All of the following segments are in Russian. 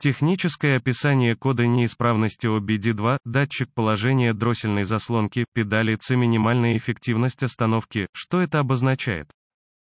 Техническое описание кода неисправности OBD2, датчик положения дроссельной заслонки, педалицы минимальная эффективность остановки, что это обозначает?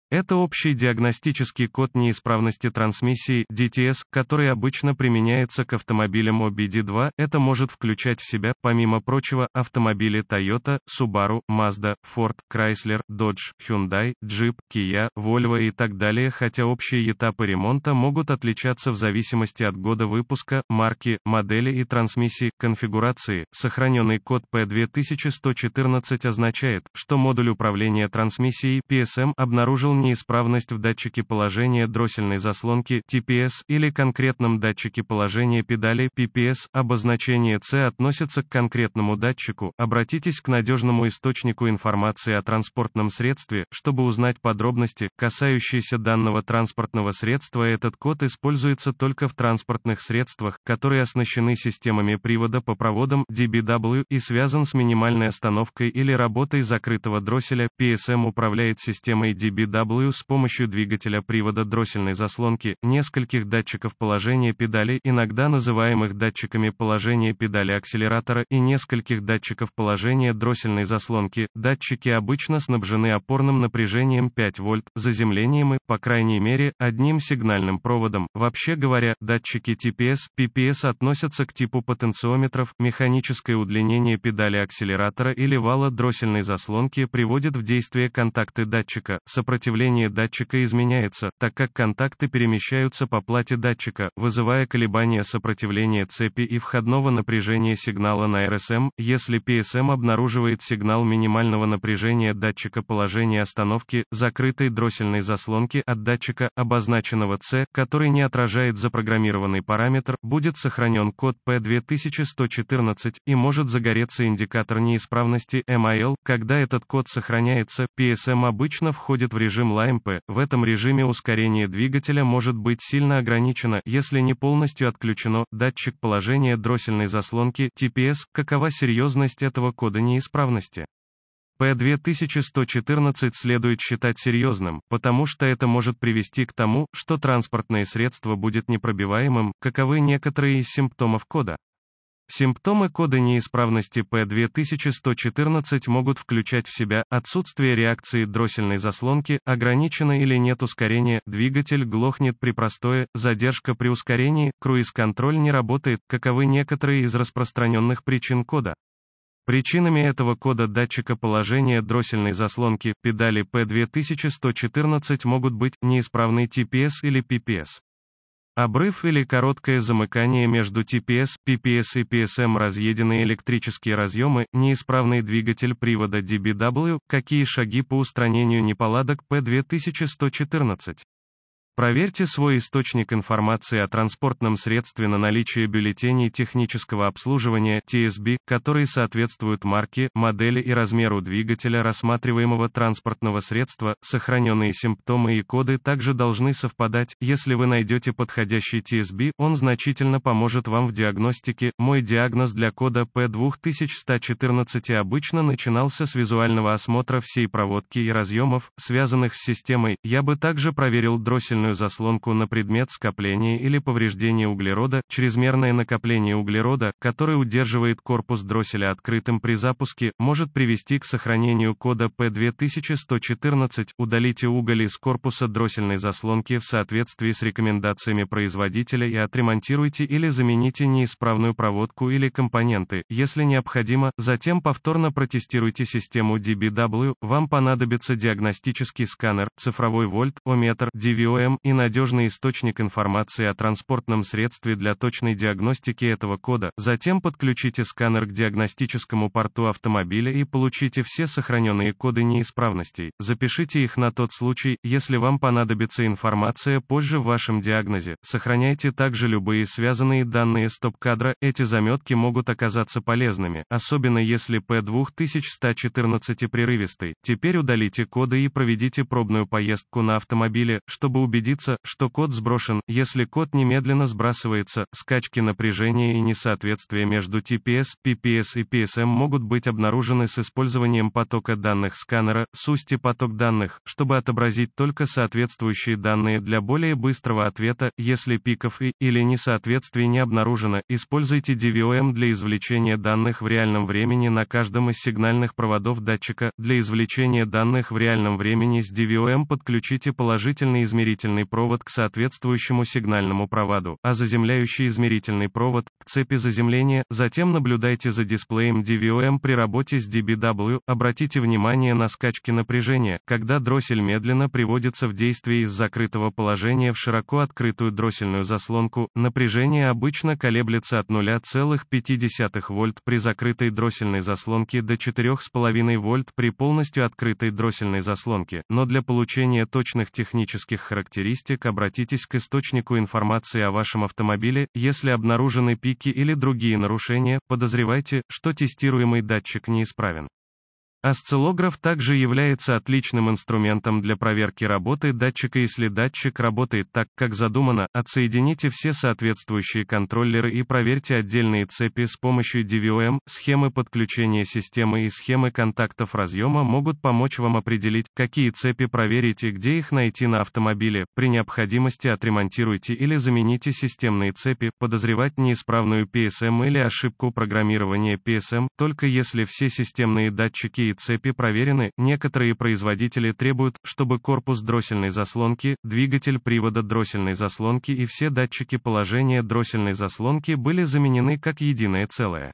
Это общий диагностический код неисправности трансмиссии DTS, который обычно применяется к автомобилям OBD2. Это может включать в себя, помимо прочего, автомобили Toyota, Subaru, Mazda, Ford, Chrysler, Dodge, Hyundai, Jeep, Kia, Volvo и так далее, хотя общие этапы ремонта могут отличаться в зависимости от года выпуска, марки, модели и трансмиссии, конфигурации. Сохраненный код P2114 означает, что модуль управления трансмиссией PSM эм, обнаружил неисправность в датчике положения дроссельной заслонки TPS или конкретном датчике положения педали PPS, обозначение C относится к конкретному датчику, обратитесь к надежному источнику информации о транспортном средстве, чтобы узнать подробности, касающиеся данного транспортного средства этот код используется только в транспортных средствах, которые оснащены системами привода по проводам DBW и связан с минимальной остановкой или работой закрытого дросселя, PSM управляет системой DBW W с помощью двигателя привода дроссельной заслонки, нескольких датчиков положения педали, иногда называемых датчиками положения педали акселератора, и нескольких датчиков положения дроссельной заслонки. Датчики обычно снабжены опорным напряжением 5 вольт, заземлением и, по крайней мере, одним сигнальным проводом. Вообще говоря, датчики TPS, PPS относятся к типу потенциометров, механическое удлинение педали акселератора или вала дроссельной заслонки приводит в действие контакты датчика, сопротивление сопротивление датчика изменяется, так как контакты перемещаются по плате датчика, вызывая колебания сопротивления цепи и входного напряжения сигнала на RSM. Если PSM обнаруживает сигнал минимального напряжения датчика положения остановки, закрытой дроссельной заслонки от датчика, обозначенного C, который не отражает запрограммированный параметр, будет сохранен код P2114 и может загореться индикатор неисправности MIL. Когда этот код сохраняется, PSM обычно входит в режим ла МП, в этом режиме ускорение двигателя может быть сильно ограничено, если не полностью отключено, датчик положения дроссельной заслонки, TPS, какова серьезность этого кода неисправности. p 2114 следует считать серьезным, потому что это может привести к тому, что транспортное средство будет непробиваемым, каковы некоторые из симптомов кода. Симптомы кода неисправности P2114 могут включать в себя отсутствие реакции дроссельной заслонки, ограничено или нет ускорения, двигатель глохнет при простое, задержка при ускорении, круиз-контроль не работает, каковы некоторые из распространенных причин кода. Причинами этого кода датчика положения дроссельной заслонки, педали P2114 могут быть неисправный TPS или PPS. Обрыв или короткое замыкание между TPS, PPS и PSM разъеденные электрические разъемы, неисправный двигатель привода DBW, какие шаги по устранению неполадок P2114. Проверьте свой источник информации о транспортном средстве на наличие бюллетеней технического обслуживания TSB, которые соответствуют марке, модели и размеру двигателя рассматриваемого транспортного средства. Сохраненные симптомы и коды также должны совпадать. Если вы найдете подходящий TSB, он значительно поможет вам в диагностике. Мой диагноз для кода P2114 обычно начинался с визуального осмотра всей проводки и разъемов, связанных с системой. Я бы также проверил дроссельную угольную заслонку на предмет скопления или повреждения углерода, чрезмерное накопление углерода, которое удерживает корпус дросселя открытым при запуске, может привести к сохранению кода P2114, удалите уголь из корпуса дроссельной заслонки в соответствии с рекомендациями производителя и отремонтируйте или замените неисправную проводку или компоненты, если необходимо, затем повторно протестируйте систему DBW, вам понадобится диагностический сканер, цифровой вольт, ометр, DVOM, и надежный источник информации о транспортном средстве для точной диагностики этого кода, затем подключите сканер к диагностическому порту автомобиля и получите все сохраненные коды неисправностей, запишите их на тот случай, если вам понадобится информация позже в вашем диагнозе, сохраняйте также любые связанные данные стоп-кадра, эти заметки могут оказаться полезными, особенно если P2114 прерывистый, теперь удалите коды и проведите пробную поездку на автомобиле, чтобы убедиться убедиться, что код сброшен, если код немедленно сбрасывается, скачки напряжения и несоответствия между TPS, PPS и PSM могут быть обнаружены с использованием потока данных сканера, сусти поток данных, чтобы отобразить только соответствующие данные для более быстрого ответа, если пиков и или несоответствий не обнаружено, используйте DVOM для извлечения данных в реальном времени на каждом из сигнальных проводов датчика, для извлечения данных в реальном времени с DVOM подключите положительный измеритель измерительный провод к соответствующему сигнальному проводу, а заземляющий измерительный провод – к цепи заземления, затем наблюдайте за дисплеем DVOM при работе с DBW, обратите внимание на скачки напряжения, когда дроссель медленно приводится в действие из закрытого положения в широко открытую дроссельную заслонку, напряжение обычно колеблется от 0,5 вольт при закрытой дроссельной заслонке до 4,5 вольт при полностью открытой дроссельной заслонке, но для получения точных технических характеристик характеристик обратитесь к источнику информации о вашем автомобиле, если обнаружены пики или другие нарушения, подозревайте, что тестируемый датчик неисправен. Осциллограф также является отличным инструментом для проверки работы датчика если датчик работает так, как задумано, отсоедините все соответствующие контроллеры и проверьте отдельные цепи с помощью DVOM, схемы подключения системы и схемы контактов разъема могут помочь вам определить, какие цепи проверить и где их найти на автомобиле, при необходимости отремонтируйте или замените системные цепи, подозревать неисправную PSM или ошибку программирования PSM, только если все системные датчики и цепи проверены, некоторые производители требуют, чтобы корпус дроссельной заслонки, двигатель привода дроссельной заслонки и все датчики положения дроссельной заслонки были заменены как единое целое.